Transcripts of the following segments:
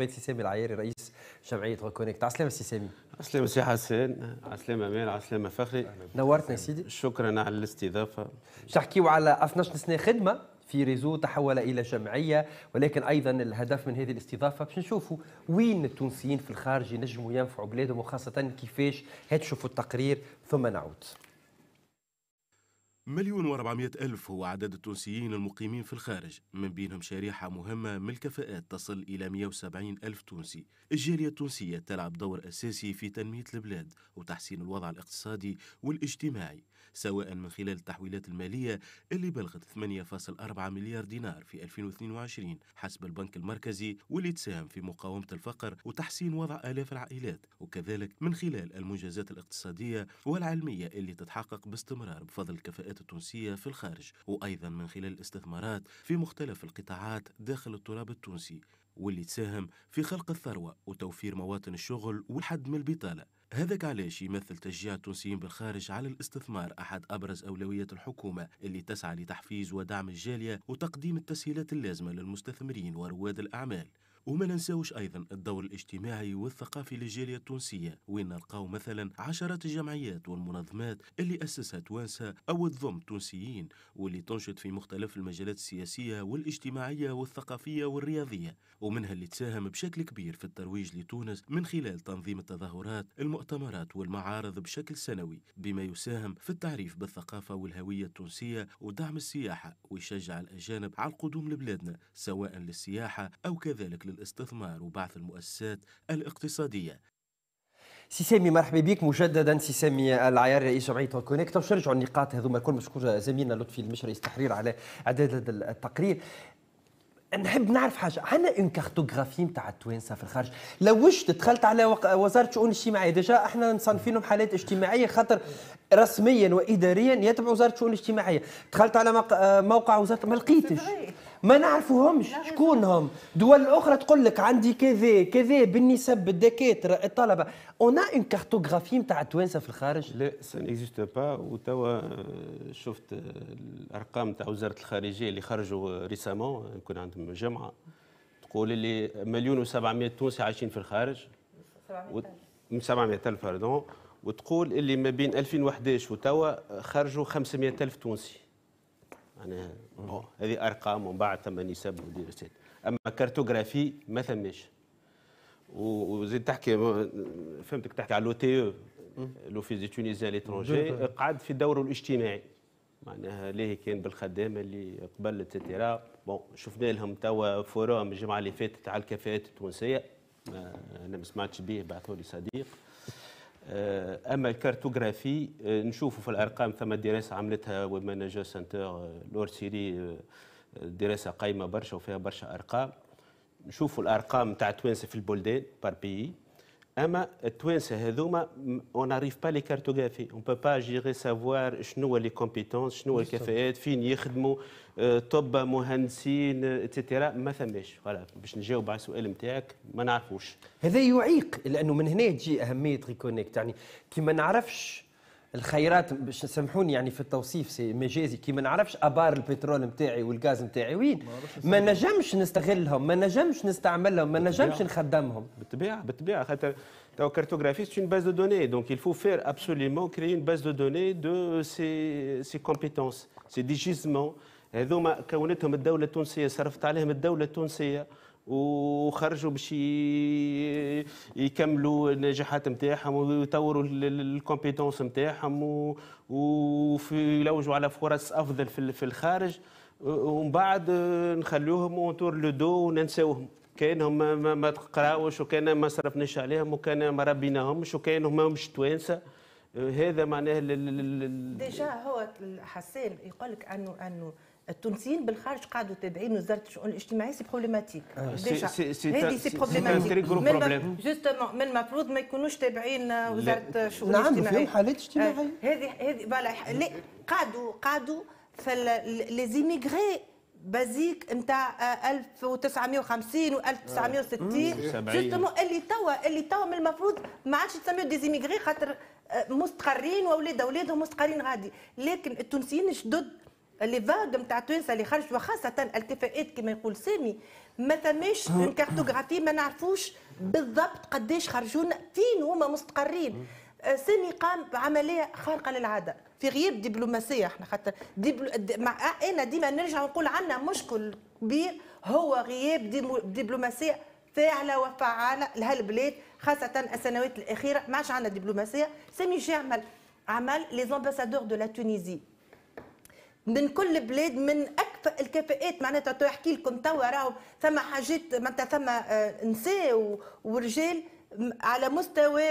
سامي سامي العياري رئيس جمعيه سي عسلامه على عسلامه سي حسان عسلامه مال عسلامه فخري نورتنا سيدي شكرا على الاستضافه نحكيو على 12 سنه خدمه في ريزو تحول الى جمعيه ولكن ايضا الهدف من هذه الاستضافه باش نشوفوا وين التونسيين في الخارج ينجموا ينفعوا بلادهم وخاصه كيفاش هتشوفوا التقرير ثم نعود مليون واربعمائة ألف هو عدد التونسيين المقيمين في الخارج من بينهم شريحة مهمة من الكفاءات تصل إلى 170 ألف تونسي الجالية التونسية تلعب دور أساسي في تنمية البلاد وتحسين الوضع الاقتصادي والاجتماعي سواء من خلال التحويلات المالية اللي بلغت 8.4 مليار دينار في 2022 حسب البنك المركزي واللي تساهم في مقاومة الفقر وتحسين وضع آلاف العائلات وكذلك من خلال المنجزات الاقتصادية والعلمية اللي تتحقق باستمرار بفضل الكفاءات التونسية في الخارج وأيضا من خلال الاستثمارات في مختلف القطاعات داخل التراب التونسي واللي تساهم في خلق الثروة وتوفير مواطن الشغل والحد من البطالة هذاك علاش يمثل تشجيع التونسيين بالخارج على الاستثمار أحد أبرز أولويات الحكومة اللي تسعى لتحفيز ودعم الجالية وتقديم التسهيلات اللازمة للمستثمرين ورواد الأعمال وما ننساوش أيضا الدور الاجتماعي والثقافي للجالية التونسية وين نلقاو مثلا عشرات الجمعيات والمنظمات اللي أسسها توانسة أو تضم تونسيين واللي تنشط في مختلف المجالات السياسية والاجتماعية والثقافية والرياضية ومنها اللي تساهم بشكل كبير في الترويج لتونس من خلال تنظيم التظاهرات المؤتمرات والمعارض بشكل سنوي بما يساهم في التعريف بالثقافة والهوية التونسية ودعم السياحة ويشجع الأجانب على القدوم لبلادنا سواء للسياحة أو كذلك لل الاستثمار وبعث المؤسسات الاقتصادية سي سامي مرحبا بك مجددا سي سامي العيار رئيس جمعيه كونكت باش النقاط هذوما الكل مشكور زميلنا لطفي المشري التحرير على اعداد التقرير نحب نعرف حاجه عندنا اون كارتوغرافي نتاع التوانسه في الخارج لو وش دخلت على وزاره الشؤون الاجتماعيه ديجا احنا مصنفينهم حالات اجتماعيه خاطر رسميا واداريا يتبع وزاره الشؤون الاجتماعيه دخلت على موقع وزاره ما لقيتش ما نعرفوهمش شكونهم دول اخرى تقول لك عندي كذا كذا بالنسب بالدكاتره الطلبه اون اون كارتوغرافي نتاع التوانسه في الخارج لا سا نيكزيست با وتوا شفت euh, الارقام نتاع وزاره الخارجيه اللي خرجوا ريسامون euh, euh, يكون عندهم جمعه تقول اللي مليون و700 تونسي عايشين في الخارج 700 الف باردون وتقول اللي ما بين 2011 وتوا خرجوا 500 الف تونسي معناها هذه ارقام ومن بعد ثم نسب ودراسات اما كارتوغرافي ما ثماش وزيد تحكي فهمتك تحكي على لو تي او لوفيز تونيزيان ليترونجي قعد في دوره الاجتماعي معناها ليه كان بالخدامه اللي قبل اتسيتيرا بون شفنا لهم توا فورم الجمعه اللي فاتت على الكفاءات التونسيه انا ما سمعتش به بعثوا لي صديق آه، اما الكارتوغرافي آه، نشوفوا في الارقام ثم دراسه عملتها ومانجر سنتر لور سيري دراسه قايمه برشا وفيها برشا ارقام نشوفوا الارقام تاع التوانسه في البلدان بار بيي اما التوانسه هذوما اون اريف با لي كارتوغرافي اون با با جيري سافوار شنو لي كومبيتونس شنو الكفاءات فين يخدموا آه، طب مهندسين اتسيتيرا ما ثماش فوالا باش نجاوب على السؤال نتاعك ما نعرفوش هذا يعيق لانه من هنا تجي اهميه ريكونيكت يعني كي ما نعرفش الخيرات باش سامحوني يعني في التوصيف سي مجازي كي ما نعرفش ابار البترول نتاعي والغاز نتاعي وين ما نجمش نستغلهم ما نجمش نستعملهم ما نجمش نخدمهم بالطبيعه بالطبيعه خاطر تو cartographie, c'est une base de données. Donc il faut ابسوليمون كري اون باز دو دوني دو سي سي كومبيتونس سي ces هذوما كونتهم الدولة التونسية صرفت عليهم الدولة التونسية وخرجوا باش يكملوا النجاحات نتاعهم ويطوروا الكومبيتونس نتاعهم ويلوجوا على فرص افضل في الخارج ومن بعد نخليوهم اونتور لو دو وننساوهم كانهم ما تقراوش وكان ما صرفناش عليهم وكان ما ربيناهمش وكانهم مش توانسه هذا معناه ديجا هو حسان يقول لك انه انه التونسيين بالخارج قاعدوا تابعين وزاره الشؤون الاجتماعيه سي بروبليماتيك آه، هذه سي بروبليماتيك جوستومون من المفروض ما يكونوش تابعين وزاره الشؤون نعم، الاجتماعيه نعم فيهم حالات اجتماعيه آه، هذه هذه فوالا قعدوا قعدوا لي زيميغري بازيك نتاع 1950 و 1960 جوستومون آه، اللي توا اللي توا من المفروض ما عادش تسميو ديزيميغري خاطر مستقرين واولاد اولادهم مستقرين غادي لكن التونسيين شدد لي فاغ نتاع تونس اللي خرجت وخاصه الكفاءات كما يقول سامي ما ثماش اون كارتوغرافي ما نعرفوش بالضبط قداش خرجونا فين هما مستقرين آه، سامي قام بعمليه خارقه للعاده في غياب دبلوماسيه احنا خاطر ديبلو... دي... مع انا ديما نرجع ونقول عندنا مشكل كبير هو غياب ديمو... دبلوماسيه فاعله وفعاله لهالبلاد خاصه السنوات الاخيره ما عادش عندنا دبلوماسيه سامي شو عمل عمل لي زامباسادور دو لا تونيزي من كل بلاد من اكفأ الكفاءات معناتها تحكي لكم توا راهو ثم حاجات معناتها ثم آه، نساء ورجال على مستوى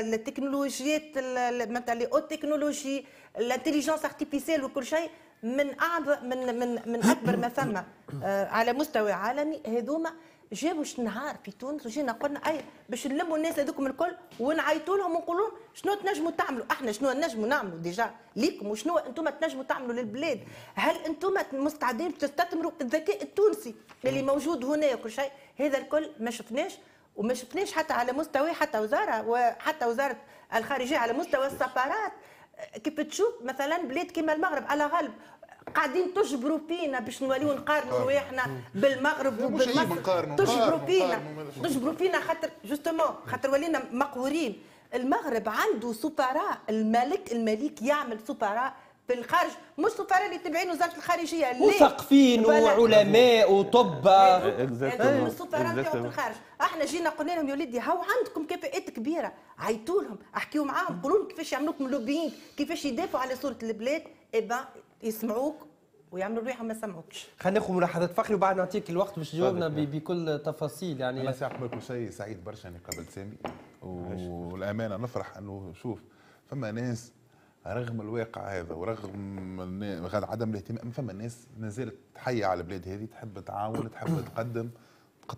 التكنولوجيات معناتها لي تكنولوجي الانتليجنس ارتيفيسيال وكل شيء من اعظم من من من اكبر ما ثم آه، على مستوى عالمي هذوما جابوا نهار في تونس وجينا قلنا اي باش نلموا الناس هذوكم الكل ونعيطوا لهم ونقولوا لهم شنو تنجموا تعملوا احنا شنو نجموا نعملوا ديجا ليكم وشنو انتم تنجموا تعملوا للبلاد هل انتم مستعدين تستثمروا الذكاء التونسي اللي موجود هنا وكل شيء هذا الكل ما شفناش وما شفناش حتى على مستوى حتى وزاره وحتى وزاره الخارجيه على مستوى السفارات كيف تشوف مثلا بلاد كيما المغرب على غالب قاعدين تجبروا فينا باش نوليو نقارنوا رواحنا بالمغرب وبالمصر تجبروا فينا تجبروا فينا خاطر جوستومون خاطر ولينا مقهورين المغرب عنده سفراء الملك الملك يعمل سفراء في الخارج مش سفراء اللي تبعين وزاره الخارجيه مثقفين وعلماء وطب السفراء في الخارج احنا جينا قلنا لهم يا ولدي هاو عندكم كفاءات كبيره عيطوا لهم احكيوا معاهم قولوا لهم كيفاش يعملوكم لوبينغ كيفاش يدافعوا على صوره البلاد اي يسمعوك ويعملوا روحهم ما سمعوكش خلينا ناخذ ملاحظات فخري وبعد نعطيك الوقت باش تجاوبنا نعم. بكل تفاصيل يعني انا سي كل شيء سعيد برشا اني قابلت سامي والامانه نفرح انه شوف فما ناس رغم الواقع هذا ورغم عدم الاهتمام فما ناس مازالت حيه على البلاد هذه تحب تعاون تحب تقدم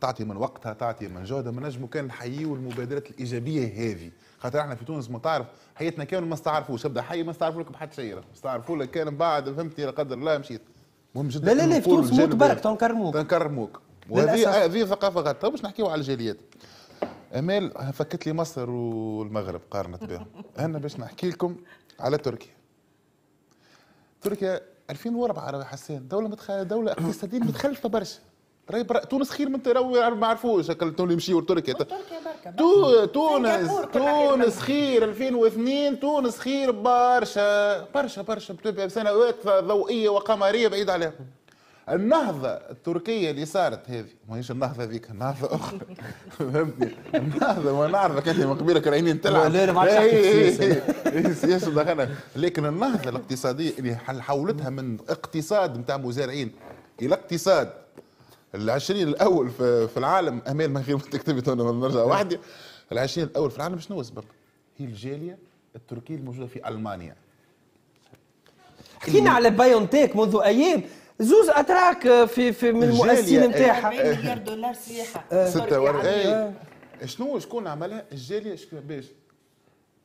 تعطي من وقتها تعطي من جهدها ما نجمو كان نحييو المبادرات الايجابيه هذه خاطر احنا في تونس ما تعرف حياتنا كامل ما استعرفوش ابدا حي ما استعرفوا لك بحد شيء استعرفوا لك كان بعد فهمتي لا قدر الله مشيت مهم جدا لا لا لا في تونس موت برك تنكرموك تنكرموك وهذه آه، هذه ثقافه غلط باش نحكيو على الجاليات امال فكت لي مصر والمغرب قارنت بهم انا باش نحكي لكم على تركيا تركيا 2004 حسين دوله متخ... دوله اقتصاديه متخلفه برشا راهي تونس خير من تراوي ما عرفوش قلتهم لي مشيو لتركيا تو تونس تونس خير 2002 تونس خير برشا برشا برشا سنوات ضوئيه وقمريه بعيد عليها النهضه التركيه اللي صارت هذه ماهيش النهضه هذيك نهضه اخرى فهمتني النهضه ما نعرفك انت من قبيله كراينين تلعب لا لا ما عرفتش إيه، إيه، إيه، دخلنا لكن النهضه الاقتصاديه اللي حولتها من اقتصاد نتاع مزارعين الى اقتصاد العشرين الاول في, العالم امال من غير ما تكتبي تونا نرجع وحدي العشرين الاول في العالم شنو السبب؟ هي الجاليه التركيه الموجوده في المانيا حكينا على بايونتيك منذ ايام زوز اتراك في في من المؤسسين إيه. نتاعها 8 مليار دولار سياحه 46 آه. إيه. شنو شكون عملها الجاليه شكون باش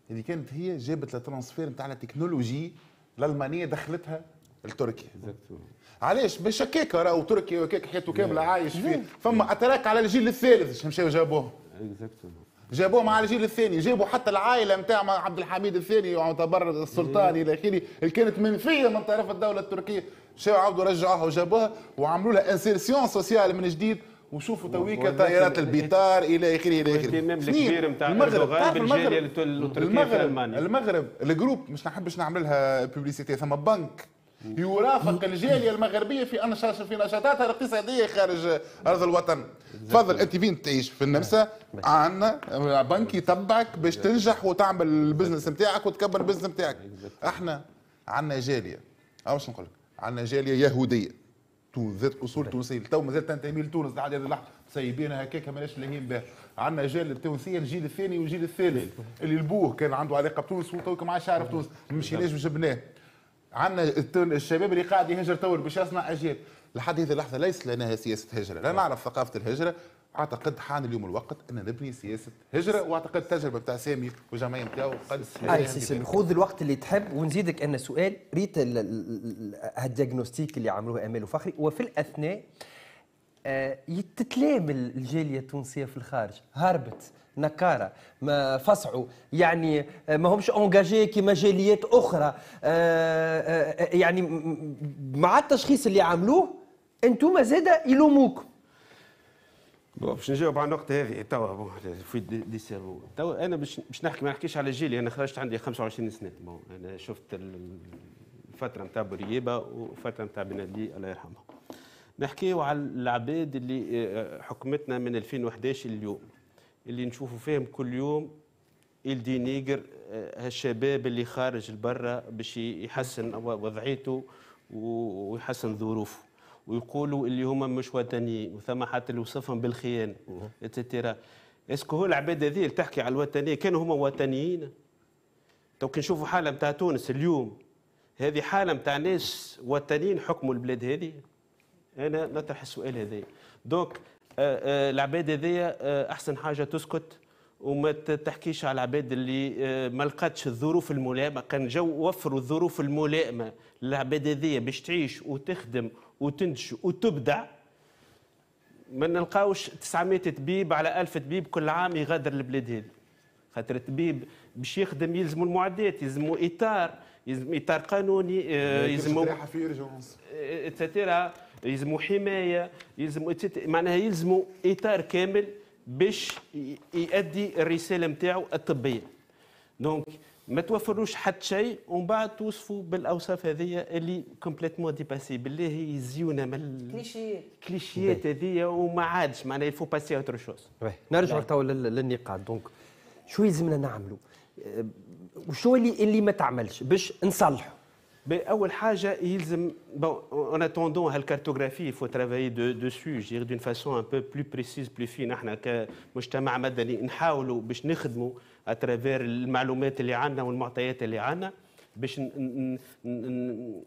اللي كانت هي جابت الترانسفير نتاع التكنولوجي الالمانيه دخلتها لتركيا علاش باش هكاك راهو تركيا وهكاك حياته كامله عايش فيه فما اتراك على الجيل الثالث باش مشاو جابوه جابوه مع الجيل الثاني جابوا حتى العائله نتاع عبد الحميد الثاني يعتبر السلطان الى اخره اللي كانت منفيه من طرف الدوله التركيه مشاو عاودوا رجعوها وجابوها وعملوا لها انسيرسيون سوسيال من جديد وشوفوا تويكا طائرات البيطار الى اخره الى اخره الاهتمام الكبير نتاع المغرب بالجاليه التركيه في المغرب المغرب الجروب مش نحبش نعمل لها بوبليسيتي ثم بنك يرافق الجاليه المغربيه في انشاط في نشاطاتها الاقتصاديه خارج ارض الوطن تفضل انت فين تعيش في النمسا نعم. عندنا بنك يتبعك باش تنجح وتعمل البزنس نتاعك وتكبر البزنس نتاعك احنا عندنا جاليه او باش نقول لك عندنا جاليه يهوديه ذات اصول تونسيه تو مازال تنتمي لتونس لحد هذه اللحظه سايبينها هكاك ماناش لاهين بها عندنا جاليه التونسية الجيل الثاني والجيل الثالث اللي البوه كان عنده علاقه بتونس وتو ما عادش يعرف تونس ما مشيناش وجبناه عندنا الشباب اللي قاعد يهجر تو باش يصنع اجيال لحد هذه اللحظه ليس لنا سياسه هجره لا نعرف ثقافه الهجره اعتقد حان اليوم الوقت ان نبني سياسه هجره واعتقد التجربه بتاع سامي والجمعيه نتاعو قد خذ الوقت اللي تحب ونزيدك ان سؤال ريت الدياغنوستيك اللي عملوه امال وفخري وفي الاثناء آه، تتلام الجاليه التونسيه في الخارج هربت نكاره ما فصعوا يعني آه، ما همش اونجاجي كيما جاليات اخرى آه، يعني مع التشخيص اللي عملوه انتم زاد يلوموكم بون باش نجاوب على النقطه هذه توا بون في دي سيرفو توا انا باش نحكي ما نحكيش على جيلي انا خرجت عندي 25 سنه بون انا شفت الفتره نتاع بوريبه وفتره نتاع بنادي الله يرحمه نحكيو على العباد اللي آه، حكمتنا من 2011 لليوم اللي نشوفوا فيهم كل يوم يلدي نيجر آه، هالشباب اللي خارج لبرا باش يحسن وضعيته ويحسن ظروفه ويقولوا اللي هما مش وطنيين وثم حتى اللي وصفهم بالخيانه اتسيتيرا اسكو هو العباد هذه اللي تحكي على الوطنيه كانوا هما وطنيين تو كي نشوفوا حاله نتاع تونس اليوم هذه حاله نتاع ناس وطنيين حكموا البلاد هذه انا نطرح السؤال هذا دوك آه، آه، العباد هذايا آه، احسن حاجه تسكت وما تحكيش على العباد اللي ما لقاتش الظروف الملائمه كان جو وفروا الظروف الملائمه للعباد هذيا باش تعيش وتخدم وتنتج وتبدع ما نلقاوش 900 طبيب على 1000 طبيب كل عام يغادر البلاد هذه خاطر الطبيب باش يخدم يلزموا المعدات يلزموا اطار يلزم اطار قانوني يلزموا اتسيتيرا يلزموا حمايه يلزموا معناها يلزموا اطار كامل باش يؤدي الرساله نتاعو الطبيه دونك ما توفروش حتى شيء ومن بعد توصفوا بالاوصاف هذيا اللي كومبليتمون ديباسي بالله زيونة من كليشيات كليشيات هذيا وما عادش معناها يلفو باسي اوتر شوز نرجعوا تو للنقاط دونك شو يلزمنا نعملوا أه، وشو اللي اللي ما تعملش باش نصلحوا اول حاجه يلزم بون اون اتوندون هالكارتوغرافي فو ترافاي دو دوسو جير دون فاسون ان بو بلو بريسيز بلو فين احنا كمجتمع مدني نحاولوا باش نخدموا اترافير المعلومات اللي عندنا والمعطيات اللي عندنا باش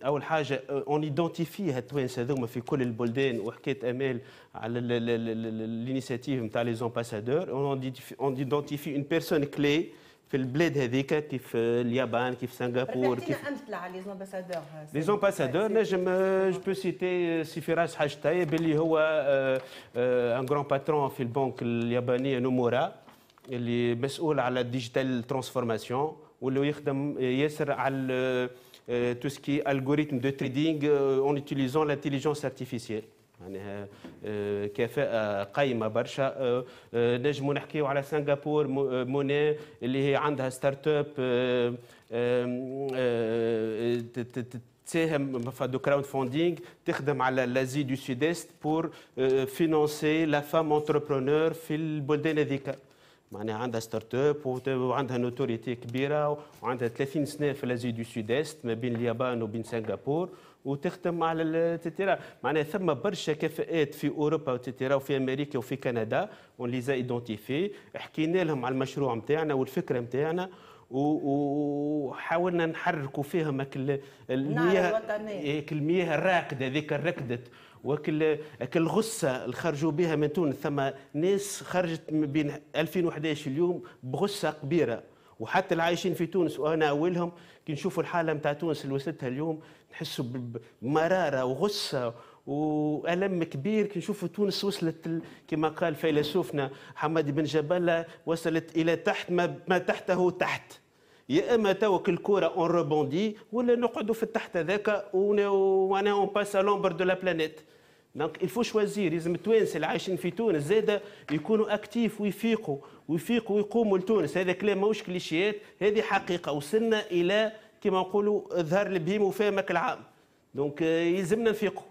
اول حاجه اون ايدونتيفي هالتوانسه هذوما في كل البلدان وحكيت امال على الانيشيتيف نتاع لي زامباسادور اون ايدونتيفي اون بيرسون كلي في البلاد هذيك كيف اليابان كيف سنغافور كيف امثله على لي زامباسادور لي زامباسادور نجم جو بو سيتي سي فراس حاج طيب اللي هو ان غران باترون في البنك اليابانيه نومورا اللي مسؤول على الديجيتال ترانسفورماسيون واللي يخدم ياسر على تو سكي الغوريتم دو تريدينغ اون utilisant l'intelligence artificielle يعني آه، آه، كفاءة قايمة برشا آه، نجم نحكيو على سنغافور موني اللي هي عندها ستارت اب تساهم في كراود فوندينغ تخدم على لازي دو سوديست بور فينونسي لا فام انتربرونور في البلدان هذيك معناها عندها ستارت اب وعندها نوتوريتي كبيره وعندها 30 سنه في لازي دو سوديست ما بين اليابان وبين سنغافور وتخدم على التيتيرا معناها ثم برشا كفاءات في اوروبا وتيتيرا وفي امريكا وفي كندا اون ليزا ايدونتيفي حكينا لهم على المشروع نتاعنا والفكره نتاعنا وحاولنا نحركوا فيهم المياه المياه الراكده ذيك الركدت وكل الغصه اللي خرجوا بها من تونس ثم ناس خرجت بين 2011 اليوم بغصه كبيره وحتى العايشين في تونس وانا اولهم كي نشوفوا الحاله نتاع تونس اللي وصلتها اليوم نحسوا بمراره وغصه والم كبير كي نشوفوا تونس وصلت كما قال فيلسوفنا حماد بن جبله وصلت الى تحت ما, ما تحته تحت يا اما توك الكره اون روبوندي ولا نقعدوا في التحت هذاك وانا اون باس لومبر دو لا بلانيت دونك الفو شوازير لازم التوانسه اللي عايشين في تونس زاده يكونوا اكتيف ويفيقوا ويفيقوا ويقوموا لتونس هذا كلام ماهوش كليشيات هذه حقيقه وصلنا الى كما نقولوا ظهر البهيم وفهمك العام دونك آه، يلزمنا نفيقوا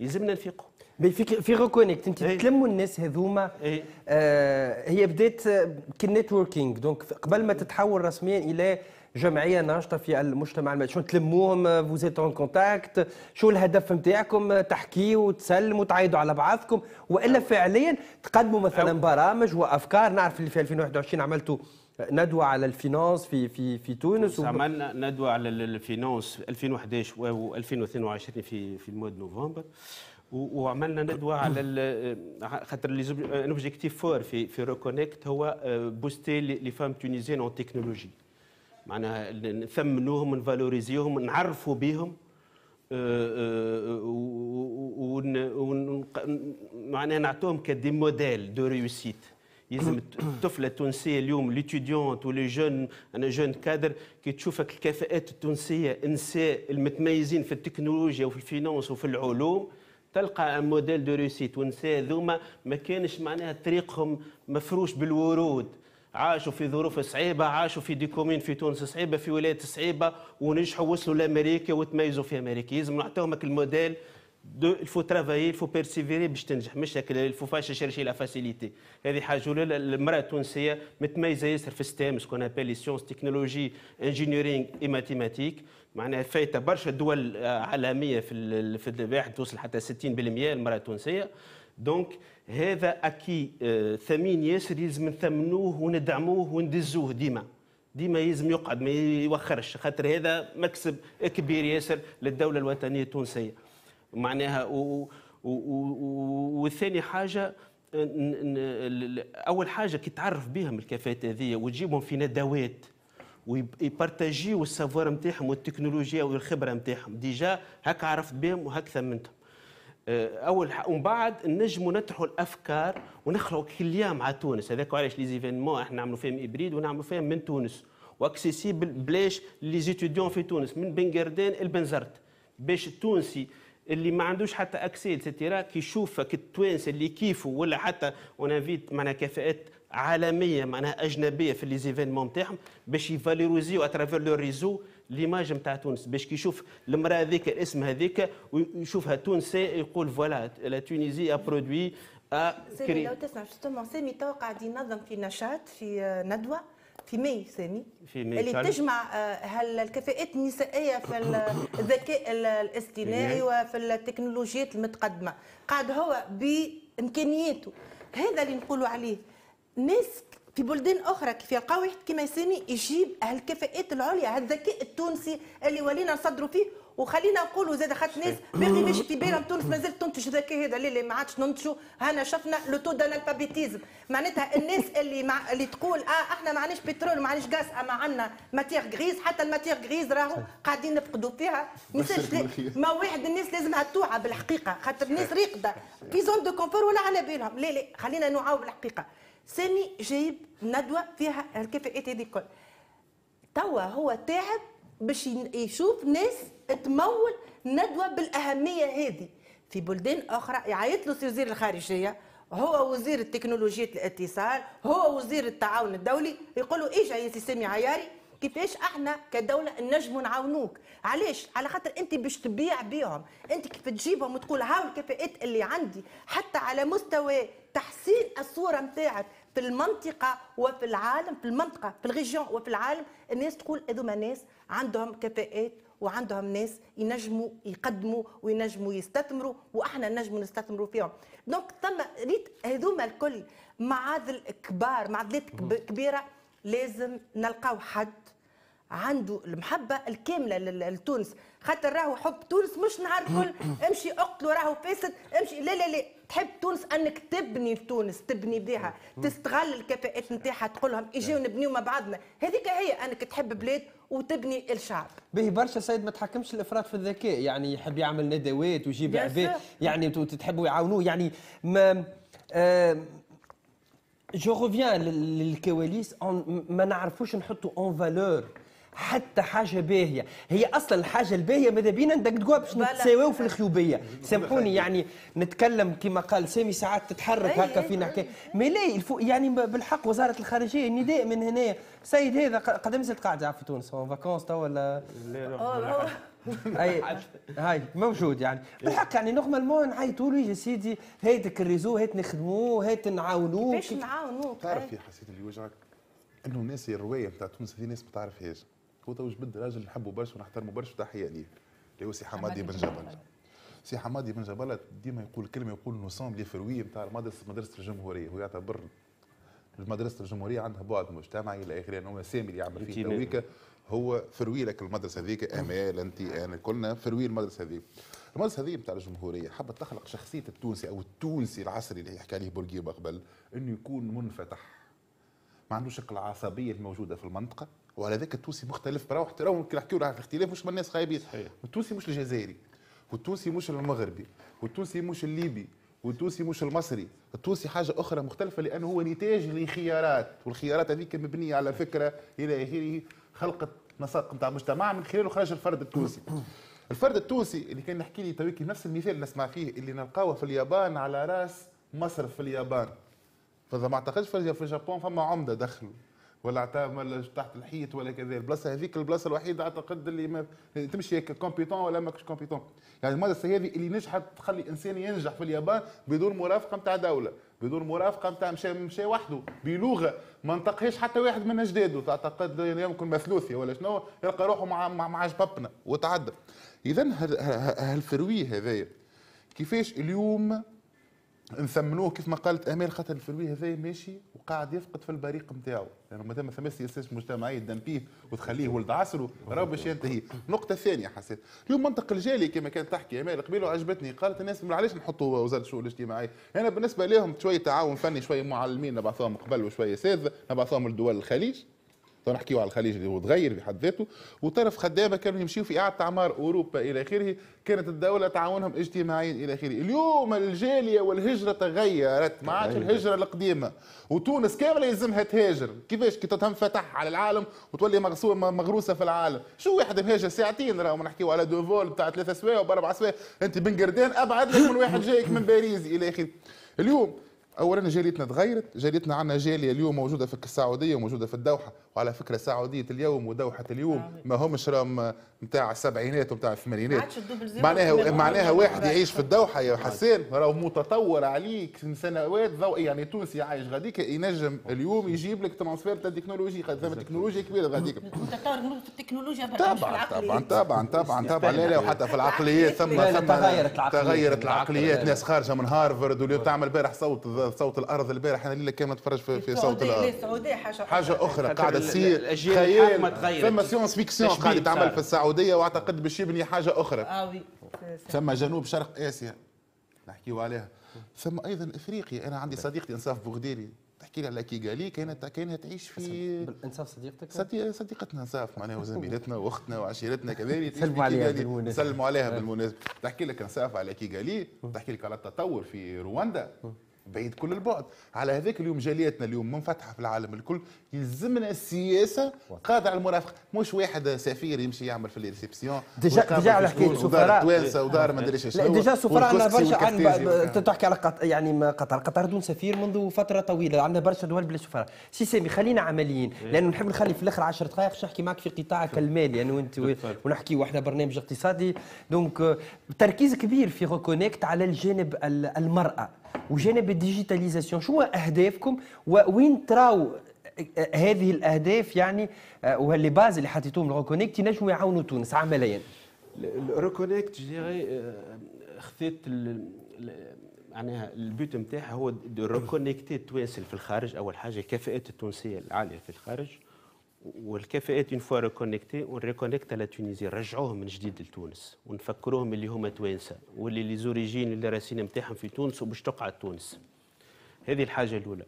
يلزمنا نفيقوا مي في في ريكونيكت انت إيه. تلموا الناس هذوما إيه. آه هي بدات كنتوركينغ آه، دونك قبل ما تتحول رسميا الى جمعيه ناشطه في المجتمع المدني شنو تلموهم فوزيت اون كونتاكت شو الهدف نتاعكم آه، تحكيوا وتسلموا تعايدوا على بعضكم والا نعم. فعليا تقدموا مثلا برامج وافكار نعرف اللي في 2021 عملتوا ندوه على الفينانس في في في تونس عملنا ندوه على الفينانس 2011 و2022 في في المواد نوفمبر وعملنا ندوه على خاطر ان اوبجيكتيف فور في في ريكونيكت هو بوستي لي فام تونيزيان اون تكنولوجي معناها نثمنوهم نفالوريزيوهم نعرفوا بهم ون معناها نعطوهم كدي موديل دو ريوسيت يلزم الطفله التونسيه اليوم ليتيديونت ولي جون انا جون كادر كي تشوفك الكفاءات التونسيه النساء المتميزين في التكنولوجيا وفي الفينانس وفي العلوم تلقى موديل دو ريسيت ونساء ذوما ما كانش معناها طريقهم مفروش بالورود عاشوا في ظروف صعيبه عاشوا في ديكومين في تونس صعيبه في ولايات صعيبه ونجحوا وصلوا لامريكا وتميزوا في امريكا يلزم نعطيهم الموديل دو الفو ترافاي الفو بيرسيفيري باش تنجح مش هكا الفو فاش شيرشي لا فاسيليتي هذه حاجه ولا المراه التونسيه متميزه ياسر في ستيم سكون ابل لي سيونس تكنولوجي انجينيرينغ اي ماتيماتيك معناها فايته برشا دول آه، عالميه في في الواحد توصل حتى 60% المراه التونسيه دونك هذا اكي آه، ثمين ياسر يلزم نثمنوه وندعموه وندزوه ديما ديما يلزم يقعد ما يوخرش خاطر هذا مكسب كبير ياسر للدوله الوطنيه التونسيه معناها وثاني حاجه آه، اول حاجه كي تعرف بهم الكفاءات هذه وتجيبهم في ندوات ويبارتاجيو السافوار نتاعهم والتكنولوجيا والخبره نتاعهم ديجا هكا عرفت بهم وهكا ثمنتهم آه، اول ومن بعد نجموا نطرحوا الافكار ونخلقوا كليه مع تونس هذاك علاش لي زيفينمون احنا نعملوا فيهم ابريد ونعملوا فيهم من تونس واكسيسيبل بلاش لي في تونس من بن البنزرت لبنزرت باش التونسي اللي ما عندوش حتى اكسي اتسيتيرا كي التوانسه اللي كيفه ولا حتى اونافيت معناها كفاءات عالميه معناها اجنبيه في ليزيفينمون نتاعهم باش يفالوريزيو اترافير لو ريزو ليماج نتاع تونس باش كي يشوف المراه هذيك الاسم هذيك ويشوفها تونسي يقول فوالا لا تونيزي ا برودوي ا لو تسمع جوستومون سيمي تو قاعد ينظم في نشاط في آه، ندوه في مي سامي في مي اللي تجمع آه، هالكفاءات النسائيه في الذكاء الاصطناعي إيه. وفي التكنولوجيات المتقدمه قاعد هو بامكانياته هذا اللي نقولوا عليه ناس في بلدان اخرى كيف يلقاو واحد كيما يسامي يجيب هالكفاءات العليا هالذكاء التونسي اللي ولينا نصدروا فيه وخلينا نقولوا زاد خاطر الناس باقي ماشي في بالهم تونس مازال تنتج ذكاء هذا اللي ما عادش ننتجوا هنا شفنا لو تو دانالفابيتيزم معناتها الناس اللي مع اللي تقول اه احنا ما عندناش بترول ما عندناش غاز اما عندنا ماتيغ غريز حتى الماتيغ غريز راهو قاعدين نفقدوا فيها ما واحد الناس لازمها توعى بالحقيقه خاطر الناس ريقده في زون دو كونفور ولا على بالهم لا لا خلينا نوعوا بالحقيقه سامي جايب ندوه فيها الكفاءات هذه الكل توا هو تعب باش يشوف ناس تمول ندوه بالاهميه هذه في بلدان اخرى يعيط له وزير الخارجيه هو وزير التكنولوجيا الاتصال هو وزير التعاون الدولي يقولوا ايش يا سي سامي عياري كيفاش احنا كدوله نجم نعاونوك علاش على خاطر انت باش تبيع بيهم انت كيف تجيبهم وتقول هاو الكفاءات اللي عندي حتى على مستوى تحسين الصوره نتاعك في المنطقه وفي العالم في المنطقه في الريجيون وفي العالم الناس تقول هذوما ناس عندهم كفاءات وعندهم ناس ينجموا يقدموا وينجموا يستثمروا واحنا نجموا نستثمروا فيهم دونك ثم ريت هذوما الكل معاذل كبار معضلات كبيره لازم نلقاو حد عنده المحبه الكامله لتونس خاطر راهو حب تونس مش نهار كل امشي اقتلوا راهو فاسد امشي لا لا لا تحب تونس انك تبني في تونس تبني بها تستغل الكفاءات نتاعها تقول لهم اجيو نعم. نبنيو مع بعضنا هذيك هي انك تحب بلاد وتبني الشعب به برشا سيد ما تحكمش الافراد في الذكاء يعني يحب يعمل ندوات ويجيب عباد يعني تحبوا يعاونوه يعني ما جو آه، روفيان للكواليس ما نعرفوش نحطوا اون فالور حتى حاجه باهيه هي اصلا الحاجه الباهيه ماذا بينا ندقدقوها باش نتساويو في الخيوبيه سامحوني يعني نتكلم كما قال سامي ساعات تتحرك هكا فينا حكايه مي لا يعني بالحق وزاره الخارجيه نداء من هنا سيد هذا قد مازلت قاعد في تونس فاكونس تو ولا اي هاي موجود يعني بالحق يعني نورمالمون نعيطوا له يا سيدي هيدك الريزو هيت نخدموه هيت نعاونوه كيفاش نعاونوه تعرف يا حسيت اللي وجعك انه الناس الروايه بتاع تونس هذه ناس ما تعرفهاش هو تو جبد راجل نحبه برشا ونحترمه برشا وتحيه ليه اللي هو سي حمادي بن جبل سي حمادي بن جبل ديما يقول كلمه يقول نوسوم لي فروي نتاع مدرسه مدرسه الجمهوريه هو يعتبر المدرسه الجمهوريه عندها بعد مجتمعي الى اخره هو سامي اللي يعمل فيه تويكا هو فروي لك المدرسه هذيك امال انت انا كلنا فروي المدرسه هذيك المدرسه هذه نتاع الجمهوريه حبت تخلق شخصيه التونسي او التونسي العصري اللي يحكي عليه بورقيبه قبل انه يكون منفتح ما عندوش العصبيه الموجوده في المنطقه وعلى ذاك التونسي مختلف براو حتى راهو نحكيو راه الاختلاف مش من الناس خايبين التونسي مش الجزائري والتونسي مش المغربي والتونسي مش الليبي والتونسي مش المصري التونسي حاجه اخرى مختلفه لانه هو نتاج لخيارات والخيارات هذيك مبنيه على فكره الى اخره خلقت نسق نتاع مجتمع من خلاله خرج الفرد التونسي الفرد التونسي اللي كان نحكي لي نفس المثال نسمع فيه اللي نلقاوه في اليابان على راس مصر في اليابان فاذا ما اعتقدش في اليابان فما عمده دخلوا ولا اعتمل تحت الحيط ولا كذا البلاصه هذيك البلاصه الوحيده اعتقد اللي ما تمشي كومبيتون ولا ماكش كومبيتون يعني المدرسه هذه اللي نجحت تخلي انسان ينجح في اليابان بدون مرافقه نتاع دوله بدون مرافقه نتاع مشى مشى وحده بلغه ما انتقهش حتى واحد من اجداده تعتقد يمكن مثلوثي ولا شنو يلقى روحه مع مع, مع جبابنا وتعدى اذا هالفروي هذايا كيفاش اليوم نثمنوه كيف ما قالت امال خاطر الفلوي هذا ماشي وقاعد يفقد في البريق نتاعو لانه يعني ما دام ثماس سياسات مجتمعيه تدمبيه وتخليه ولد عصره راه باش ينتهي نقطه ثانيه حسيت اليوم منطق الجالي كما كانت تحكي امال قبيله عجبتني قالت الناس علاش نحطوا وزاره الشؤون الاجتماعيه انا يعني بالنسبه لهم شويه تعاون فني شويه معلمين نبعثوهم قبل وشويه ساذ نبعثوهم لدول الخليج نحكيو على الخليج اللي هو تغير بحد ذاته وطرف خدامه كانوا يمشيو في اعاده اعمار اوروبا الى اخره كانت الدوله تعاونهم اجتماعيا الى اخره اليوم الجاليه والهجره تغيرت ما عادش الهجره القديمه وتونس كامله يلزمها تهاجر كيفاش كي تنفتح على العالم وتولي مغروسه في العالم شو واحد مهاجر ساعتين راهو نحكيو على دوفول بتاع ثلاثة سوايع وباربع سوايع انت بن قردان ابعد لك من واحد جايك من باريس الى اخره اليوم اولا جاليتنا تغيرت جاليتنا عندنا جاليه اليوم موجوده في السعوديه وموجوده في الدوحه وعلى فكره سعوديه اليوم ودوحه اليوم ما همش راهم نتاع السبعينات ومتاع الثمانينات معناها معناها واحد يعيش في الدوحه يا حسين راهو متطور عليك من سنوات ضوء يعني تونسي عايش غاديك ينجم اليوم يجيب لك ترانسفير تاع التكنولوجيا ثم تكنولوجيا كبيره غاديك متطور في التكنولوجيا طبعا طبعا طبعا طبعا طبعا لا لا وحتى في العقليات ثم ثم تغيرت العقليات ناس خارجه من هارفرد واليوم تعمل بارح صوت صوت الارض البارح انا الليله كامله نتفرج في, في صوت الارض السعوديه حاجه حاجه اخرى قاعده تصير خيال فما سيونس فيكسيون قاعده تعمل في السعوديه واعتقد باش يبني حاجه اخرى اه وي ثم جنوب شرق اسيا نحكيو عليها ثم ايضا افريقيا انا عندي صديقتي انصاف بوغديري تحكي لي على كيغالي كانت كانها تعيش في انصاف صديقتك صديق صديقتنا انصاف معناها وزميلتنا واختنا وعشيرتنا كذلك سلموا عليها بالمناسبه سلموا عليها آه. بالمناسبه تحكي لك انصاف على كيغالي آه. تحكي لك على التطور في رواندا آه. بعيد كل البعد على هذاك اليوم جاليتنا اليوم منفتحه في العالم الكل يلزمنا السياسه قادة على المرافقه مش واحد سفير يمشي يعمل في الريسبسيون ديجا ديجا على حكايه السفراء توانسه ودار ما ادري شنو ديجا السفراء عندنا برشا عن تحكي على قط... يعني قطر قطر دون سفير منذ فتره طويله عندنا برشا دول بلا سفراء سي سامي خلينا عمليين إيه. لانه نحب نخلي في الاخر 10 دقائق باش نحكي معك في قطاعك المالي يعني وانت ونحكي واحنا برنامج اقتصادي دونك آه، تركيز كبير في ريكونيكت على الجانب المراه وجانب الديجيتاليزاسيون شو اهدافكم ووين تراو هذه الاهداف يعني آه، واللي باز اللي حطيتوهم ريكونيكت ينجموا يعاونوا تونس عمليا ريكونيكت جيري خذيت معناها البيوت نتاعها هو ريكونيكتي التوانسه في الخارج اول حاجه الكفاءات التونسيه العاليه في الخارج والكفاءات اون فوا ريكونيكتي ونريكونيكت على تونيزي نرجعوهم من جديد لتونس ونفكروهم اللي هما توانسه واللي لي زوريجين اللي راسين نتاعهم في تونس وباش تقعد تونس هذه الحاجه الاولى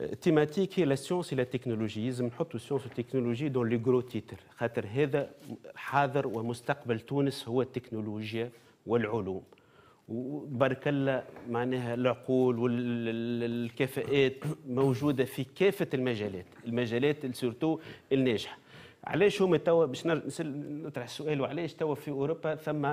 التيماتيك euh، هي لا سيونس لا تكنولوجي لازم نحطوا السيونس والتكنولوجي دون لي غرو تيتر خاطر هذا حاضر ومستقبل تونس هو التكنولوجيا والعلوم وبارك الله معناها العقول والكفاءات موجوده في كافه المجالات المجالات سورتو الناجحه علاش هما توا باش نطرح السؤال وعلاش توا في اوروبا ثم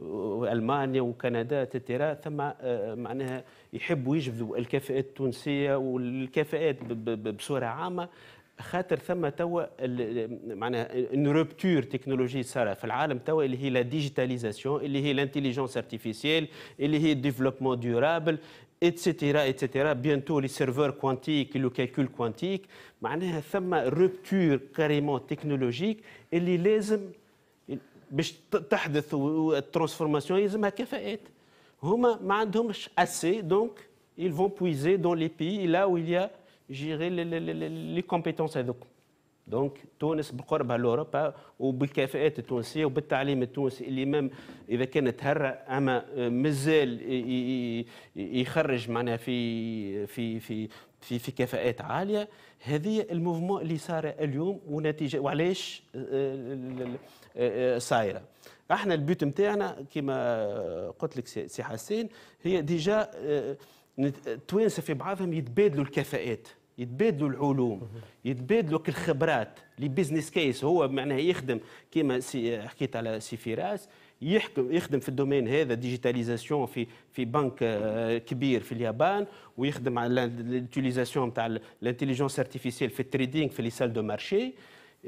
والمانيا وكندا تترا ثم آه، معناها يحبوا يجذبوا الكفاءات التونسيه والكفاءات بصوره عامه خاطر ثم توا معناها اون روبتور تكنولوجي صار في العالم توا اللي هي لا ديجيتاليزاسيون اللي هي لانتيليجونس ارتيفيسيال اللي هي ديفلوبمون ديورابل اتسيتيرا اتسيتيرا بيانتو لي سيرفور كوانتيك لو كالكول كوانتيك معناها ثم روبتور كاريمون تكنولوجيك اللي لازم باش تحدث الترانسفورماسيون يلزمها كفاءات هما ما عندهمش اسي دونك ils vont puiser dans les pays là où il y a جيري لي كومبيتونس هذوك دونك تونس بقربها لاوروبا وبالكفاءات التونسيه وبالتعليم التونسي اللي مام اذا كان تهرى اما مازال يخرج معناها في في في في في كفاءات عاليه هذه الموفمون اللي صار اليوم ونتيجه وعلاش آه، آه، آه، صايره احنا البيوت نتاعنا كما قلت لك سي حسين هي ديجا توانسه في بعضهم يتبادلوا الكفاءات يتبادلوا العلوم يتبادلوا الخبرات لي بيزنس كيس هو معناها يخدم كما حكيت على سي فراس يحكم يخدم في الدومين هذا ديجيتاليزاسيون في في بنك آه، كبير في اليابان ويخدم على لوتيليزاسيون تاع الانتيليجونس ارتيفيسيل في التريدينغ في لي سال دو مارشي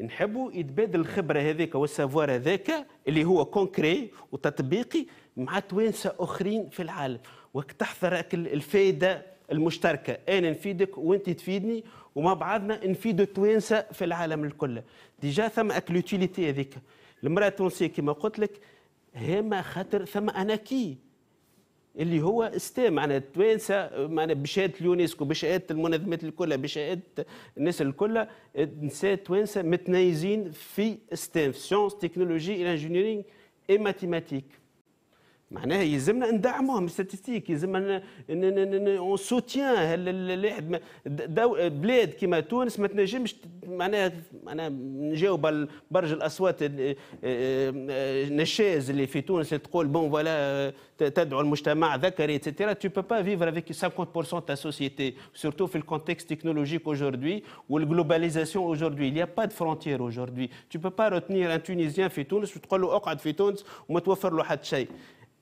نحبوا يتبادل الخبره هذيك والسافوار هذاك اللي هو كونكري وتطبيقي مع توانسه اخرين في العالم تحضر الفائده المشتركه انا نفيدك وانت تفيدني ومع بعضنا نفيد التوانسه في العالم الكل ديجا ثم اكلوتيليتي هذيك المراه التونسيه كما قلت لك هما خاطر ثم اناكي اللي هو استي معنا التوانسه معنا بشهاده اليونسكو بشهاده المنظمات الكل بشهاده الناس الكل نساء التوانسه متنايزين في ستيم في سيونس تكنولوجي انجينيرينغ اي ماتيماتيك معناها يلزمنا ندعموهم ستاتيك يلزمنا اون سوتيان بلاد كيما تونس ما تنجمش معناها معناها نجاوب برج الاصوات آه، آه، النشاز اللي في تونس اللي تقول بون فوالا تدعو المجتمع ذكري اتسيتيرا تو بو با فيفر افيك 50% تاع سوسيتي سورتو في الكونتكست تكنولوجيك اجوردي والجلوباليزاسيون اجوردي لي با دو فرونتير اجوردي تو با tu ان تونيزيان في تونس وتقول له اقعد في تونس وما توفر له حتى شيء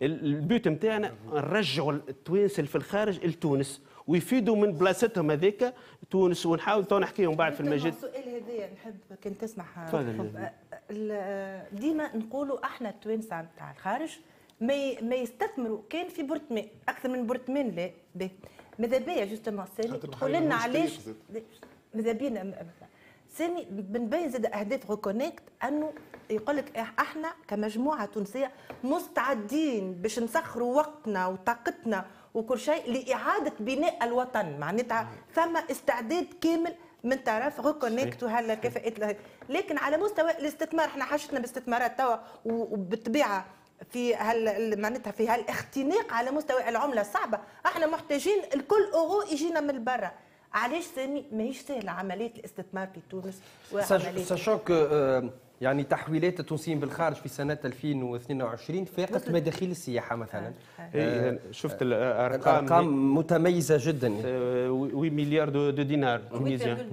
البيوت نتاعنا نرجعوا التوانسه في الخارج لتونس ويفيدوا من بلاصتهم هذاك تونس ونحاول تو نحكيهم بعد في المجال السؤال هذا يعني نحب كان تسمع آه، آه، آه، ديما نقولوا احنا التوانسه نتاع الخارج ما ما يستثمروا كان في برتمان اكثر من برتمان لا ماذا بيا جوستومون سالي تقول لنا علاش ماذا بينا نعم، نعم. ثاني بنبين زاد اهداف ريكونيكت انه يقول لك إيه، احنا كمجموعه تونسيه مستعدين باش نسخروا وقتنا وطاقتنا وكل شيء لاعاده بناء الوطن معناتها ثم استعداد كامل من طرف ريكونيكت وهلا كفاءات لكن على مستوى الاستثمار احنا حاجتنا باستثمارات توا وبالطبيعه في هال معناتها في هالاختناق على مستوى العمله الصعبه احنا محتاجين الكل اورو يجينا من برا علاش سامي ماهيش سهله عمليه الاستثمار في تونس ساشوك آه، يعني تحويلات التونسيين بالخارج في سنه 2022 فاقت مداخيل السياحه مثلا آه, آه. شفت الارقام الارقام متميزه جدا 8 آه، مليار دو, دينار تونسيا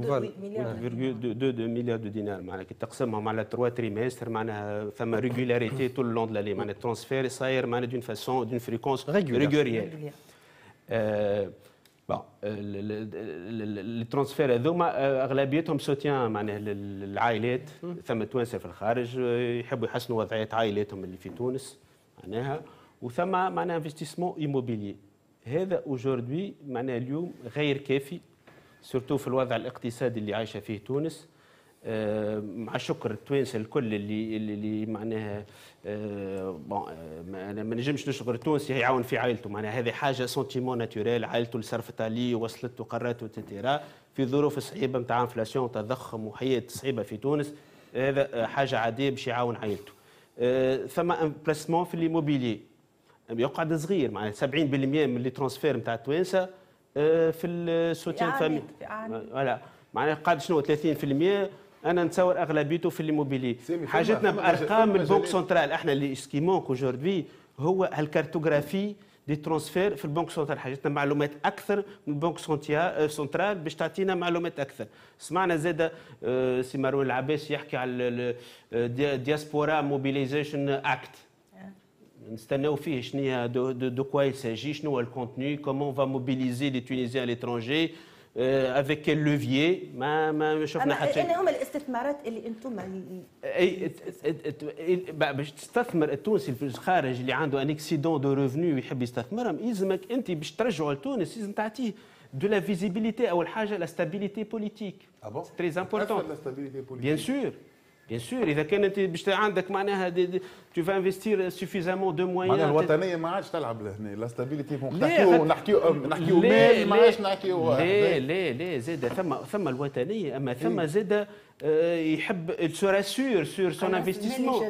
مليار دو دينار معناها كي تقسمهم على 3 تريمستر معناها فما ريغولاريتي طول لون لالي معناها الترونسفير صاير معناها دون فاسون دون فريكونس ريغوريال بون الترانسفير هذوما اغلبيتهم سوتيان معناها للعائلات ثم توانسه في الخارج آه، يحبوا يحسنوا وضعيه عائلاتهم اللي في تونس معناها وثم معناها انفستيسمون ايموبيلي هذا اوجوردي معناها اليوم غير كافي سورتو في الوضع الاقتصادي اللي عايشه فيه تونس آه، مع الشكر التوانسه الكل اللي اللي معناها آه، آه، انا ما نجمش نشكر التونسي يعاون في عائلته معناها هذه حاجه سونتيمون ناتوريل عائلته اللي صرفت عليه وصلته قراته تتيرا في ظروف صعيبه نتاع انفلاسيون وتضخم وحياه صعيبه في تونس هذا حاجه عاديه باش يعاون عائلته ثم امبلاسمون في الليموبيلي يقعد صغير معناها 70% من لي ترونسفير نتاع التوانسه في السوتيان فامي فوالا معناها قاعد شنو 30% انا نتصور اغلبيته في الموبيلي حاجتنا بارقام البنك سنترال احنا اللي اسكيمونك اجوردي هو الكارتوغرافي دي ترانسفير في البنك سنترال حاجتنا معلومات اكثر من البنك آه، سنترال باش تعطينا معلومات اكثر سمعنا زاد آه، سي مروان العباس يحكي على الدياسبورا موبيليزيشن اكت نستناو فيه شنو دو, دو, كوا يساجي شنو هو الكونتوني كومون فا موبيليزي لي تونيزيان ليترونجي افيك اللوفيي ما ما شفنا حتى شيء هما الاستثمارات اللي انتم اي باش تستثمر التونسي في الخارج اللي عنده ان اكسيدون دو ريفوني ويحب يستثمرهم يلزمك انت باش ترجعه لتونس لازم تعطيه دو لا فيزيبيليتي اول حاجه لا ستابيليتي بوليتيك اه بون سي تري امبورتون بيان سور بيان سور اذا كان انت باش عندك معناها تو في انفستير سوفيزامون دو موان معناها الوطنيه ما عادش تلعب لهنا لا ستابيليتي نحكيو نحكيو نحكيو مال ما عادش نحكيو لا أه، لا لا زاد ثم ثم الوطنيه اما إيه. ثم زاد أه، يحب سو راسور سور سون انفستيسمون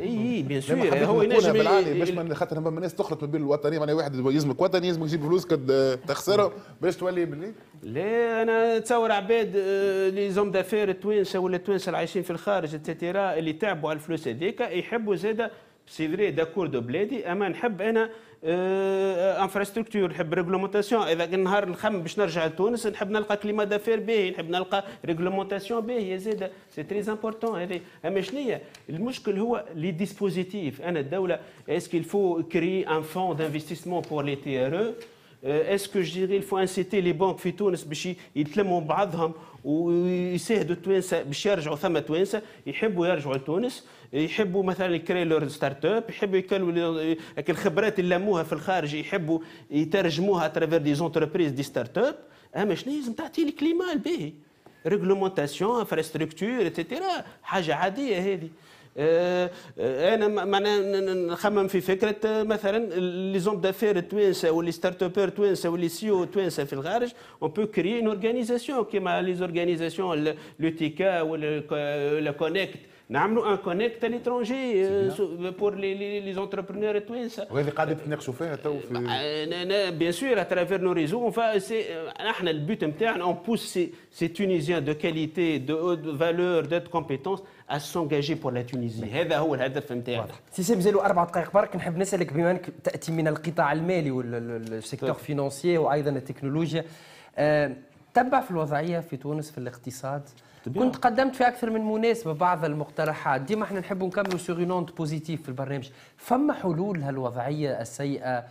اي بيان سور هو ينجم باش خاطر ناس الناس تخلط ما بين الوطنيه معناها واحد يلزمك وطني يلزمك تجيب فلوس آه، تخسرهم باش تولي بالليل لا انا نتصور عباد آه، لي زوم دافير التوانسه ولا التوانسه اللي عايشين في الخارج اتسيتيرا اللي تعبوا على الفلوس هذيك يحبوا زاده سي فري داكور دو بلادي اما نحب انا اه انفراستركتور نحب ريغلومونتاسيون اذا النهار نخمم باش نرجع لتونس نحب نلقى كليما دافير باهي نحب نلقى ريغلومونتاسيون باهيه زاده سي تري امبورتون هذه اما شنو المشكل هو لي ديسبوزيتيف انا الدوله اسكيل الفو كري ان فون دانفستيسمون بور لي تي ار اسكو جيري الفو انسيتي لي بانك في تونس باش يتلموا بعضهم ويساعدوا التوانسه باش يرجعوا ثم توانسه يحبوا يرجعوا لتونس يحبوا مثلا يكري لور ستارت اب يحبوا يكلوا الخبرات اللي لموها في الخارج يحبوا يترجموها اترافير دي زونتربريز دي ستارت اب اما شنو لازم تعطي الكليما الباهي ريغلومونتاسيون انفراستركتور اتسيتيرا حاجه عاديه هذه آه، آه، انا معناها نخمم في فكره آه، مثلا لي زوم دافير توانسه واللي ستارت ابر توانسه واللي سيو توانسه في الخارج اون بو كريي اون اورغانيزاسيون كيما لي زورغانيزاسيون لو تيكا ولا كونيكت نعملوا ان كونيكت ليترونجي بور لي لي زونتربرونور التوانسه وهذه قاعده تتناقشوا فيها تو في بيان سور اترافير نو ريزو احنا البوت نتاعنا اون بوس سي تونيزيان دو كاليتي دو فالور دو كومبيتونس ا s'engager بور لا تونيزي هذا هو الهدف نتاعنا سي سي مازالوا اربع دقائق برك نحب نسالك بما انك تاتي من القطاع المالي والسيكتور فينونسي وايضا التكنولوجيا تبع في الوضعيه في تونس في الاقتصاد كنت قدمت في اكثر من مناسبه بعض المقترحات ديما احنا نحبوا نكملوا سوغ نونت بوزيتيف في البرنامج فما حلول لهالوضعيه السيئه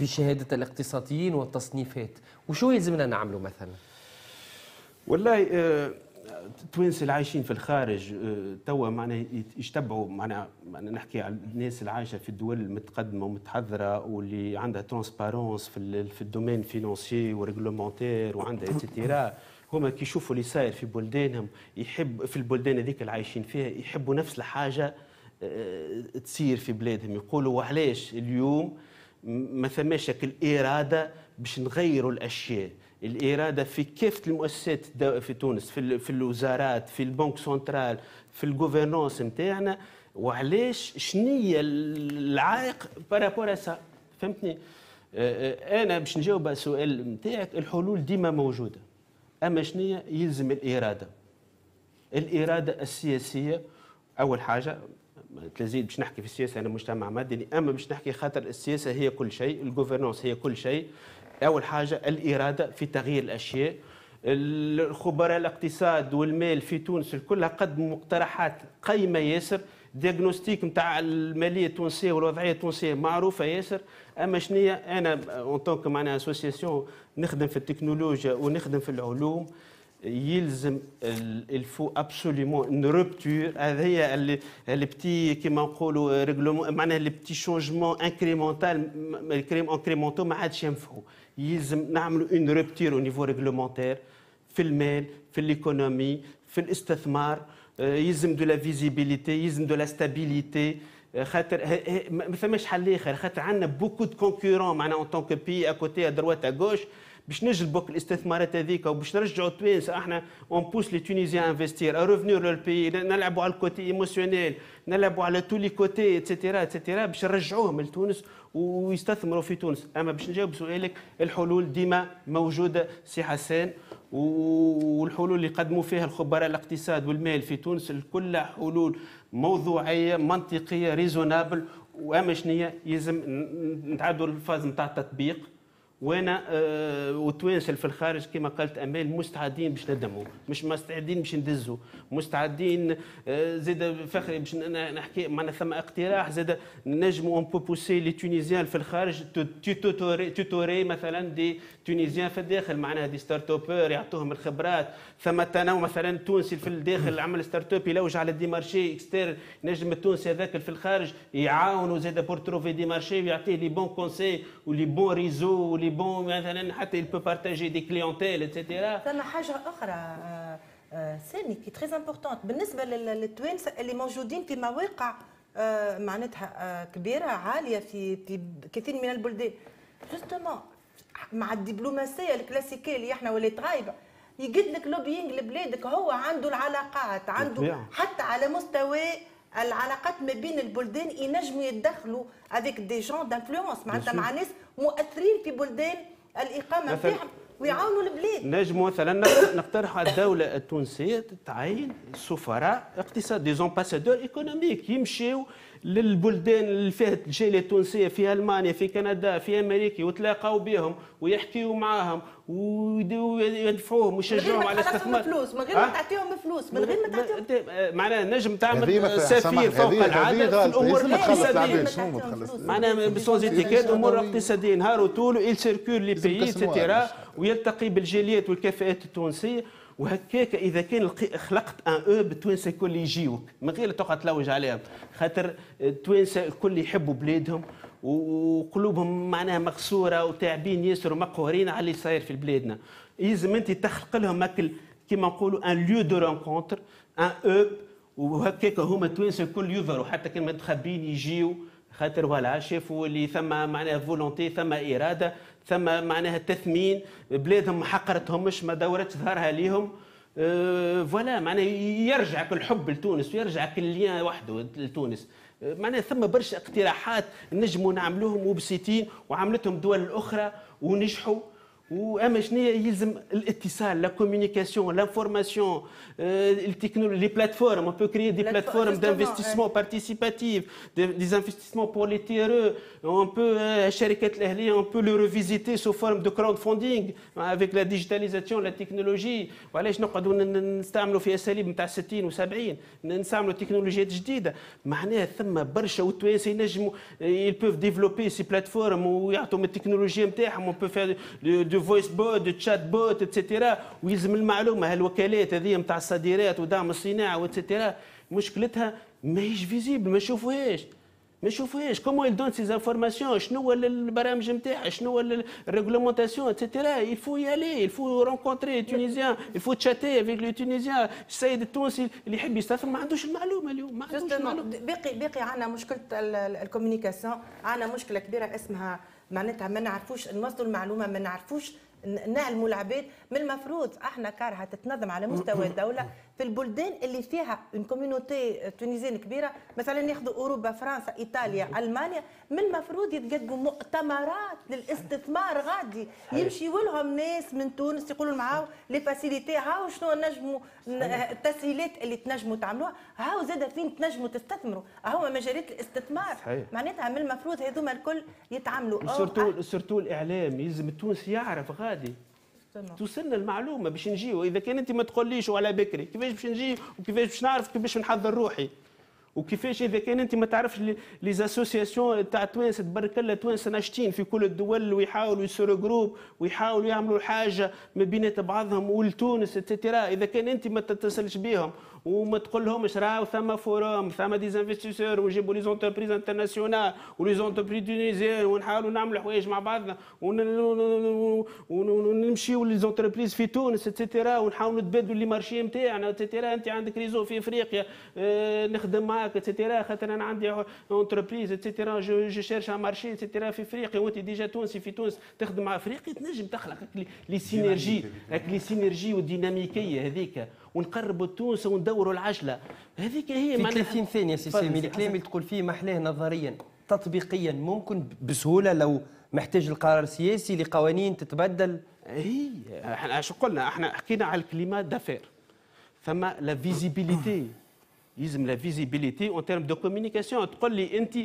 بشهاده الاقتصاديين والتصنيفات وشو يلزمنا نعملوا مثلا والله اه التوانسه اللي عايشين في الخارج آه، توا معناها يتبعوا معنا نحكي على الناس اللي عايشه في الدول المتقدمه ومتحضره واللي عندها ترونسبارونس في في الدومين فينونسي وريغلومونتير وعندها اتسيتيرا هما كي يشوفوا اللي صاير في بلدانهم يحب في البلدان هذيك اللي عايشين فيها يحبوا نفس الحاجه آه، تصير في بلادهم يقولوا وعلاش اليوم ما ثماش الاراده باش نغيروا الاشياء الاراده في كافه المؤسسات في تونس في, في الوزارات في البنك سنترال في الجوفرنونس نتاعنا وعلاش شنية العائق بارابور سا فهمتني آه، آه، انا باش نجاوب على السؤال نتاعك الحلول ديما موجوده اما شنو يلزم الاراده الاراده السياسيه اول حاجه تزيد باش نحكي في السياسه انا مجتمع مدني اما باش نحكي خاطر السياسه هي كل شيء الجوفرنانس هي كل شيء اول حاجه الاراده في تغيير الاشياء الخبراء الاقتصاد والمال في تونس كلها قدموا مقترحات قيمه ياسر دياغنوستيك نتاع الماليه التونسيه والوضعيه التونسيه معروفه ياسر اما شنو انا اون تونك معنا اسوسيسيون نخدم في التكنولوجيا ونخدم في العلوم يلزم الفو ابسوليمون ان روبتور هذه اللي بتي كيما نقولوا ريغلومون euh، معناها لي بتي شونجمون انكريمونتال انكريمونتو ما عادش ينفعوا يلزم نعملوا اون روبتور او نيفو ريغلومونتير في المال في الايكونومي في الاستثمار Il de la visibilité, de la stabilité. Je ne pas si je a beaucoup de concurrents en tant que pays, à côté, à droite, à gauche. باش نجلبوك الاستثمارات هذيك وباش نرجعوا تونس احنا اون بوس لي تونيزي انفستير لو بي نلعبوا على الكوتي ايموسيونيل نلعبوا على تو لي كوتي ايتترا ايتترا باش نرجعوهم لتونس ويستثمروا في تونس اما باش نجاوب سؤالك الحلول ديما موجوده سي حسان والحلول اللي قدموا فيها الخبراء الاقتصاد والمال في تونس الكل حلول موضوعيه منطقيه ريزونابل واما شنو يلزم نتعدوا الفاز نتاع التطبيق وانا آه، والتوانسه في الخارج كما قالت امال مستعدين باش ندموا مش مستعدين باش ندزوا مستعدين آه، زيد فخري باش نحكي معنا ثم اقتراح زيد نجموا اون بوبوسي لي تونيزيان في الخارج توتوري مثلا دي تونيزيان في الداخل معناها دي ستارت ابور يعطوهم الخبرات ثم تنوع مثلا تونسي في الداخل عمل ستارت اب يلوج على دي مارشي اكستير نجم التونسي هذاك في الخارج يعاونوا زيد بور تروفي دي مارشي ويعطيه لي بون كونسي ولي بون ريزو ولي بون مثلا حتى يبو بارتاجي دي des clientèles etc ثم حاجه اخرى سامي كي تري امبورطون بالنسبه للتوانسه اللي موجودين في مواقع euh, معناتها euh, كبيره عاليه في في كثير من البلدان جوستومون مع الدبلوماسيه الكلاسيكيه اللي احنا ولات تغايبه يقد لك لوبينغ لبلادك هو عنده العلاقات عنده حتى على مستوى العلاقات ما بين البلدان ينجموا يتدخلوا افيك دي جون دانفلونس معناتها مع ناس مؤثرين في بلدان الاقامه نتاعهم ويعاونوا البلاد نجم مثلا نقترح على الدوله التونسيه تعين سفراء اقتصاد دي زومباسادور ايكونوميك يمشيو للبلدان اللي فيها الجاليه التونسيه في المانيا في كندا في امريكا وتلاقاو بهم ويحكيوا معاهم ويدفعوهم ويشجعوهم على الاستثمار فلوس من غير ما تعطيهم فلوس من غير ما تعطيهم معناها نجم تعمل سفير فوق العاده في الامور الاقتصاديه معناها بسون زيتيكيت امور اقتصاديه نهار وطول ويل سيركول لي بيي ويلتقي بالجاليات والكفاءات التونسيه وهكاك اذا كان خلقت ان او e بالتوانسه الكل يجيوك من غير تقعد تلوج عليهم خاطر التوانسه آه، الكل يحبوا بلادهم وقلوبهم معناها مكسوره وتاعبين ياسر ومقهورين على اللي صاير في بلادنا يلزم انت تخلق لهم اكل كما نقولوا ان ليو دو رونكونتر ان اوب وهكاك هما التوانسه الكل يظهروا حتى كان متخبين يجيو خاطر ولا شافوا اللي ثم معناها فولونتي ثم اراده ثم معناها تثمين بلادهم ما حقرتهمش ما دورتش ظهرها ليهم أه فوالا معناها يرجعك الحب لتونس ويرجعك اللين وحده لتونس أه، معناها ثم برشا اقتراحات نجموا نعملوهم وبسيتين وعملتهم دول اخرى ونجحوا Eh, la communication, l'information, euh, les plateformes. On peut créer des plateformes d'investissement participatif, des investissements pour les TRE. On peut, euh, les on peut le revisiter sous forme de crowdfunding, hein, avec la digitalisation, la technologie. ils je ne crois de il y a peuvent développer ces plateformes ou des technologies, mais on peut faire فويس بوت تشات بوت اتسيتيرا ويلزم المعلومه هالوكالات هذه نتاع الصديرات ودعم الصناعه واتسيتيرا مشكلتها ماهيش فيزيبل ما نشوفوهاش ما يشوفوهاش كومون يل دون سيز انفورماسيون شنو هو البرامج نتاعها شنو هو الريغلومونتاسيون اتسيتيرا يلفو يالي يلفو رونكونتري تونيزيان يلفو تشاتي افيك لو تونيزيان السيد التونسي اللي يحب يستثمر ما عندوش المعلومه اليوم ما عندوش المعلومه باقي باقي عندنا مشكله الكوميونيكاسيون عندنا مشكله كبيره اسمها معناتها ما نعرفوش نوصلوا المعلومه ما نعرفوش نعلموا العباد من المفروض احنا كارهه تتنظم على مستوى الدوله في البلدان اللي فيها اون كوميونيتي تونيزيان كبيره مثلا ناخذ اوروبا فرنسا ايطاليا المانيا من المفروض يتقدموا مؤتمرات للاستثمار غادي يمشيوا لهم ناس من تونس يقولوا لهم هاو لي فاسيليتي هاو شنو نجموا التسهيلات اللي تنجموا تعملوها هاو زاد فين تنجموا تستثمروا هاو مجالات الاستثمار معناتها من المفروض هذوما الكل يتعاملوا سورتو سورتو الاعلام يلزم التونسي يعرف غادي توصلنا المعلومه باش نجيو اذا كان انت ما تقوليش وعلى بكري كيفاش باش نجي وكيفاش باش نعرف كيفاش نحضر روحي وكيفاش اذا كان انت ما تعرفش لي زاسوسياسيون تاع توانسه تبارك الله توانسه ناشطين في كل الدول ويحاولوا يصيروا جروب ويحاولوا يعملوا حاجه ما بينات بعضهم ولتونس اتسيتيرا اذا كان انت ما تتصلش بيهم وما تقول لهمش راهو ثم فوروم ثم ديزانفستيسور ونجيبوا لي زونتربريز انترناسيونال ولي زونتربريز تونيزيان ونحاولوا نعملوا حوايج مع بعضنا ونمشيو زونتربريز في تونس اتسيتيرا ونحاولوا نتبادلوا لي مارشي نتاعنا اتسيتيرا انت عندك ريزو في افريقيا نخدم معاك اتسيتيرا خاطر انا عندي اونتربريز اتسيتيرا جو, جو شيرش ان مارشي اتسيتيرا في افريقيا وانت ديجا تونسي في تونس تخدم مع افريقيا تنجم تخلق لي سينيرجي لي سينيرجي والديناميكيه هذيك ونقربوا التونس وندوروا العجله هذيك هي في 30 ثانيه سي سامي الكلام اللي تقول فيه محلاه نظريا تطبيقيا ممكن بسهوله لو محتاج القرار السياسي لقوانين تتبدل هي احنا شو قلنا احنا حكينا على الكليما دافير ثم لا فيزيبيليتي يلزم لا فيزيبيليتي اون تيرم دو كوميونيكاسيون تقول لي انت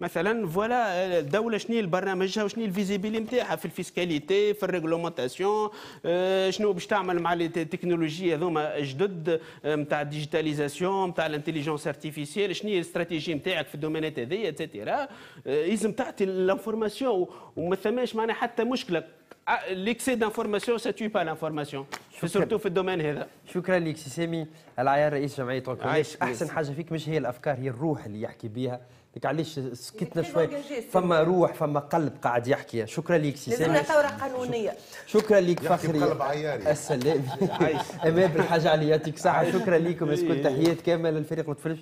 مثلا فوالا الدوله شنو البرنامجها وشنو الفيزيبيلي نتاعها في الفيسكاليتي في الريغلومونتاسيون آه، شنو باش تعمل مع لي تكنولوجي هذوما جدد نتاع آه، الديجيتاليزاسيون نتاع الانتيليجونس ارتيفيسيال شنو هي الاستراتيجي نتاعك في الدومينات هذيا اتسيتيرا لازم تعطي لانفورماسيون وما ثماش معناها حتى مشكله ليكسي دانفورماسيون سا تي با لانفورماسيون سورتو في الدومين هذا شكرا لك سي سامي العيار رئيس جمعيه عايش احسن حاجه فيك مش هي الافكار هي الروح اللي يحكي بها لك علاش سكتنا شوي فما روح فما قلب قاعد يحكي شكرا لك سي لازمنا ثوره قانونيه شكرا لك فخري قلب عياري السلام امام بالحاجه علي يعطيك صحه شكرا لكم اسكت تحيات كامله للفريق ما